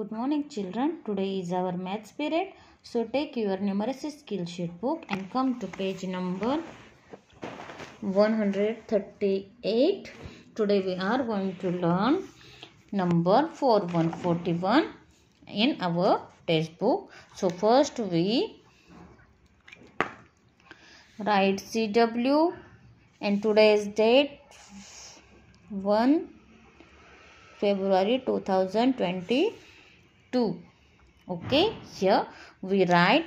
Good morning children. Today is our maths period. So take your numeracy skill sheet book and come to page number 138. Today we are going to learn number 4141 in our textbook. So first we write CW and today's date 1 February 2020 2 okay here we write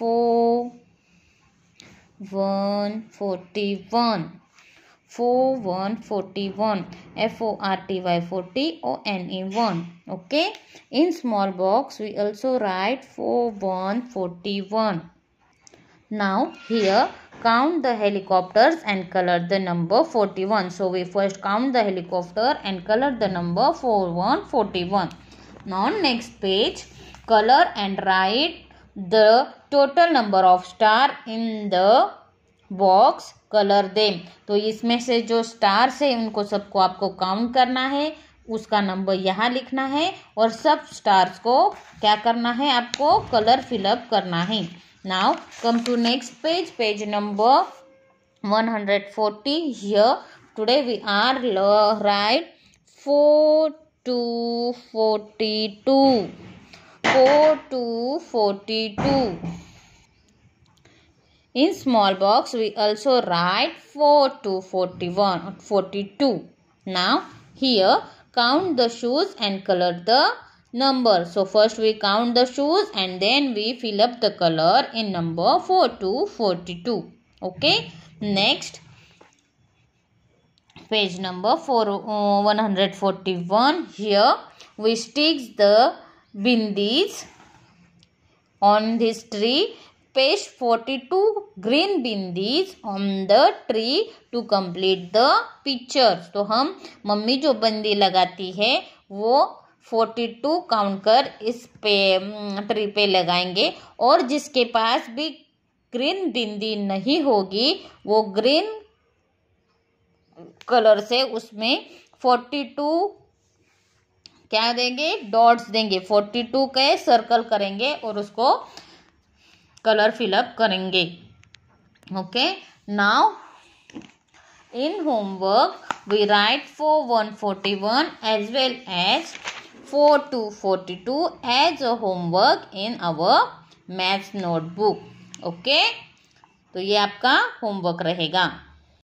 4 1 41 4 1 41 f o r t y 40 N E e 1 okay in small box we also write 4 1 41 now here count the helicopters and color the number 41 so we first count the helicopter and color the number four one forty one. on next page color and write the total number of star in the box color them तो इसमें से जो stars है उनको सबको आपको count करना है उसका नंबर यहाँ लिखना है और सब स्टार्स को क्या करना है आपको कलर फिलअप करना है now come to next page page number one hundred forty here today we are write four two forty 42 4 42 in small box we also write 4 to 41 42 now here count the shoes and color the number. So first we count the shoes and then we fill up the color in number 4 to 42. Okay. Next page number four one hundred forty one here we sticks the bindis on this tree page forty two green bindis on the tree to complete the picture तो हम mummy जो बिंदी लगाती है वो forty two count कर इस पे tree पे लगाएंगे और जिसके पास भी ग्रीन बिंदी नहीं होगी वो ग्रीन कलर से उसमें फोर्टी टू क्या देंगे डॉट्स देंगे फोर्टी टू के सर्कल करेंगे और उसको कलर फिलअप करेंगे okay now in homework we write four one forty one as well as four two forty two as a homework in our maths notebook okay तो ये आपका homework रहेगा